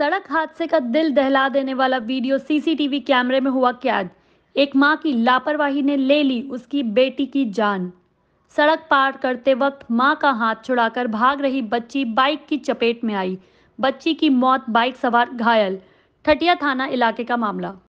सड़क हादसे का दिल दहला देने वाला वीडियो सीसीटीवी कैमरे में हुआ कैद एक मां की लापरवाही ने ले ली उसकी बेटी की जान सड़क पार करते वक्त मां का हाथ छुड़ाकर भाग रही बच्ची बाइक की चपेट में आई बच्ची की मौत बाइक सवार घायल ठटिया थाना इलाके का मामला